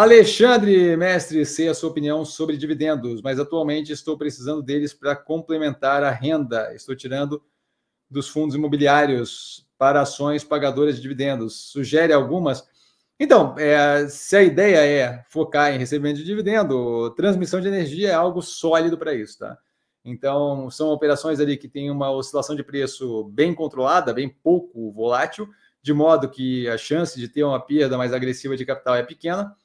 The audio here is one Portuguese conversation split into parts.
Alexandre, mestre, sei a sua opinião sobre dividendos, mas atualmente estou precisando deles para complementar a renda. Estou tirando dos fundos imobiliários para ações pagadoras de dividendos. Sugere algumas? Então, é, se a ideia é focar em recebimento de dividendo, transmissão de energia é algo sólido para isso, tá? Então, são operações ali que têm uma oscilação de preço bem controlada, bem pouco volátil, de modo que a chance de ter uma perda mais agressiva de capital é pequena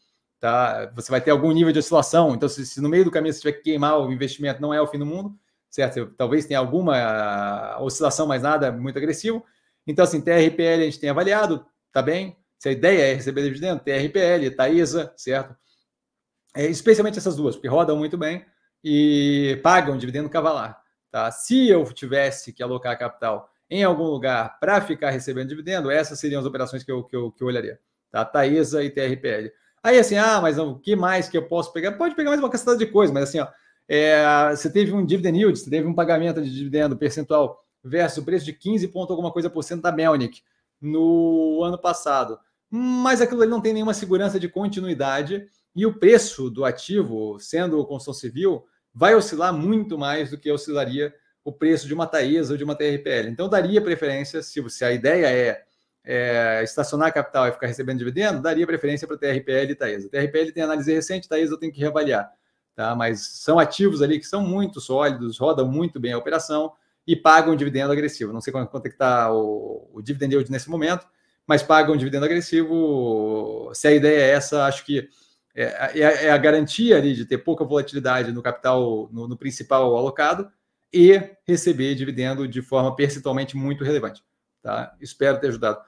tá? Você vai ter algum nível de oscilação. Então, se, se no meio do caminho você tiver que queimar o investimento, não é o fim do mundo, certo? Você, talvez tenha alguma ah, oscilação, mas nada muito agressivo. Então, assim, TRPL a gente tem avaliado, tá bem? Se a ideia é receber dividendo, TRPL, Taesa, certo? É, especialmente essas duas, porque rodam muito bem e pagam dividendo cavalar. Tá? Se eu tivesse que alocar capital em algum lugar para ficar recebendo dividendo, essas seriam as operações que eu, que eu, que eu olharia. Tá? Taesa e TRPL. Aí assim, ah, mas o que mais que eu posso pegar? Pode pegar mais uma cacetada de coisa, mas assim, ó, é, você teve um dividend yield, você teve um pagamento de dividendo percentual versus o preço de 15 ponto alguma coisa por cento da Melnick no ano passado. Mas aquilo ali não tem nenhuma segurança de continuidade e o preço do ativo, sendo construção civil, vai oscilar muito mais do que oscilaria o preço de uma Taesa ou de uma TRPL. Então, daria preferência, se você, a ideia é é, estacionar a capital e ficar recebendo dividendo, daria preferência para TRPL e Taesa. TRPL tem análise recente, Taesa eu tenho que reavaliar. Tá? Mas são ativos ali que são muito sólidos, rodam muito bem a operação e pagam dividendo agressivo. Não sei quanto é que está o, o dividend yield nesse momento, mas pagam dividendo agressivo. Se a ideia é essa, acho que é, é, é, é a garantia ali de ter pouca volatilidade no capital, no, no principal alocado, e receber dividendo de forma percentualmente muito relevante. Tá? Espero ter ajudado.